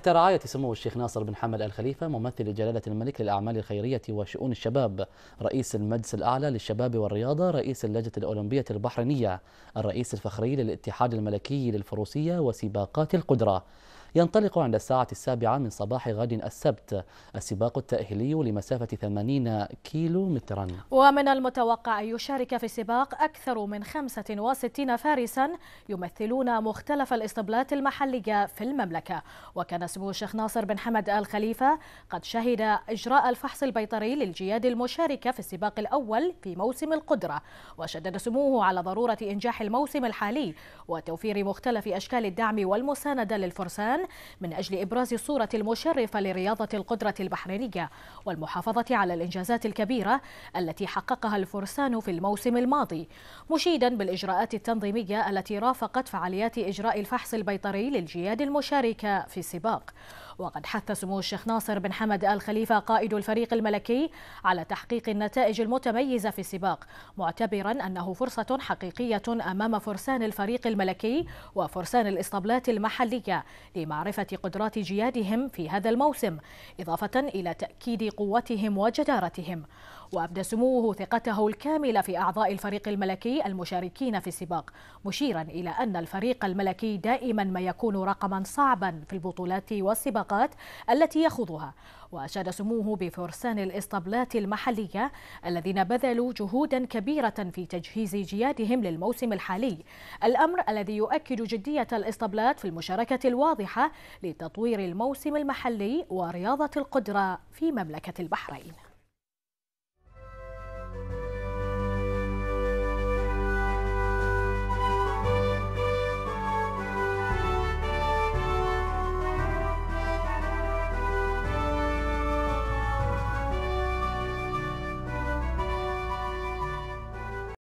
تحت رعاية سمو الشيخ ناصر بن حمد الخليفة ممثل جلالة الملك للأعمال الخيرية وشؤون الشباب رئيس المجلس الأعلى للشباب والرياضة رئيس اللجنة الأولمبية البحرينية الرئيس الفخري للاتحاد الملكي للفروسية وسباقات القدرة ينطلق عند الساعة السابعة من صباح غد السبت السباق التأهيلي لمسافة 80 كيلو مترا ومن المتوقع أن يشارك في السباق أكثر من 65 فارسا يمثلون مختلف الاسطبلات المحلية في المملكة وكان سمو الشيخ ناصر بن حمد آل خليفة قد شهد إجراء الفحص البيطري للجياد المشاركة في السباق الأول في موسم القدرة وشدد سموه على ضرورة إنجاح الموسم الحالي وتوفير مختلف أشكال الدعم والمساندة للفرسان من أجل إبراز الصورة المشرفة لرياضة القدرة البحرينية والمحافظة على الإنجازات الكبيرة التي حققها الفرسان في الموسم الماضي مشيدا بالإجراءات التنظيمية التي رافقت فعاليات إجراء الفحص البيطري للجياد المشاركة في السباق وقد حث سمو الشيخ ناصر بن حمد آل خليفة قائد الفريق الملكي على تحقيق النتائج المتميزة في السباق معتبرا أنه فرصة حقيقية أمام فرسان الفريق الملكي وفرسان الإسطبلات المحلية لمعرفة قدرات جيادهم في هذا الموسم إضافة إلى تأكيد قوتهم وجدارتهم وأبدى سموه ثقته الكاملة في أعضاء الفريق الملكي المشاركين في السباق مشيرا إلى أن الفريق الملكي دائما ما يكون رقما صعبا في البطولات والسباقات الاتفاقات التي يخوضها وأشاد سموه بفرسان الإسطبلات المحلية الذين بذلوا جهودا كبيرة في تجهيز جيادهم للموسم الحالي الأمر الذي يؤكد جدية الإسطبلات في المشاركة الواضحة لتطوير الموسم المحلي ورياضة القدرة في مملكة البحرين